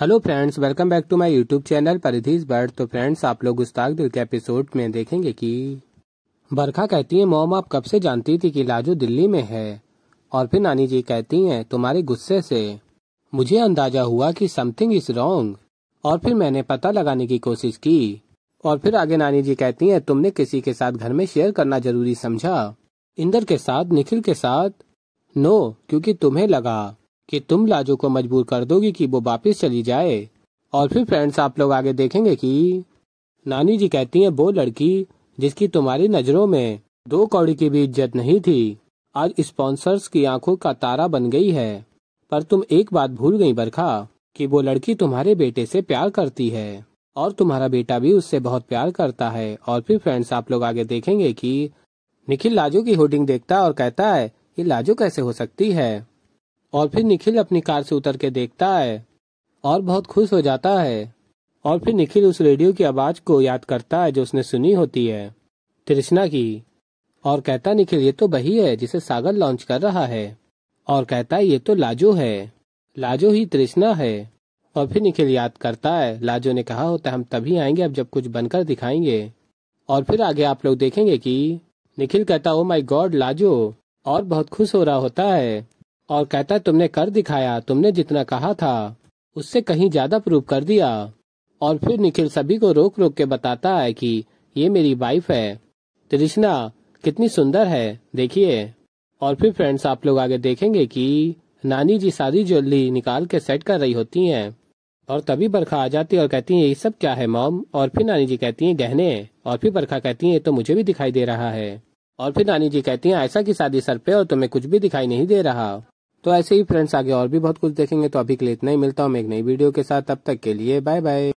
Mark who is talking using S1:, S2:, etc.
S1: hello friends welcome back to my YouTube channel परिधीज बर्ड तो फ्रेंड्स आप लोग उस दिल के एपिसोड में देखेंगे कि बरखा कहती है मोम आप कब से जानती थी कि लाजो दिल्ली में है और फिर नानी जी कहती हैं तुम्हारे गुस्से से मुझे अंदाजा हुआ कि समथिंग इज रॉन्ग और फिर मैंने पता लगाने की कोशिश की और फिर आगे नानी जी कहती है तुमने किसी के साथ घर में शेयर करना जरूरी समझा इंदर के साथ निखिल के साथ नो क्योंकि तुम्हें लगा कि तुम लाजो को मजबूर कर दोगी कि वो वापस चली जाए और फिर फ्रेंड्स आप लोग आगे देखेंगे कि नानी जी कहती है वो लड़की जिसकी तुम्हारी नजरों में दो कौड़ी की भी इज्जत नहीं थी आज स्पॉन्सर्स की आंखों का तारा बन गई है पर तुम एक बात भूल गई बरखा कि वो लड़की तुम्हारे बेटे से प्यार करती है और तुम्हारा बेटा भी उससे बहुत प्यार करता है और फिर फ्रेंड्स आप लोग आगे देखेंगे कि निखिल लाजो की होर्डिंग देखता और कहता है ये लाजो कैसे हो सकती है और फिर निखिल अपनी कार से उतर के देखता है और बहुत खुश हो जाता है और फिर निखिल उस रेडियो की आवाज को याद करता है जो उसने सुनी होती है तृष्णा की और कहता निखिल ये तो वही है जिसे सागर लॉन्च कर रहा है और कहता है ये तो लाजो है लाजो ही तृष्णा है और फिर निखिल याद करता है लाजो ने कहा होता हम तभी आएंगे अब जब कुछ बनकर दिखाएंगे और फिर आगे आप लोग देखेंगे कि निखिल कहता ओ माई गॉड लाजो और बहुत खुश हो रहा होता है और कहता है तुमने कर दिखाया तुमने जितना कहा था उससे कहीं ज्यादा प्रूव कर दिया और फिर निखिल सभी को रोक रोक के बताता है कि ये मेरी वाइफ है त्रिशना कितनी सुंदर है देखिए और फिर फ्रेंड्स आप लोग आगे देखेंगे कि नानी जी सारी ज्वेलरी निकाल के सेट कर रही होती हैं और तभी बरखा आ जाती है और कहती है ये सब क्या है मॉम और फिर नानी जी कहती है गहने और फिर बरखा कहती है तो मुझे भी दिखाई दे रहा है और फिर नानी जी कहती है ऐसा की शादी सर पे और तुम्हें कुछ भी दिखाई नहीं दे रहा तो ऐसे ही फ्रेंड्स आगे और भी बहुत कुछ देखेंगे तो अभी के लिए इतना ही मिलता हूँ एक नई वीडियो के साथ तब तक के लिए बाय बाय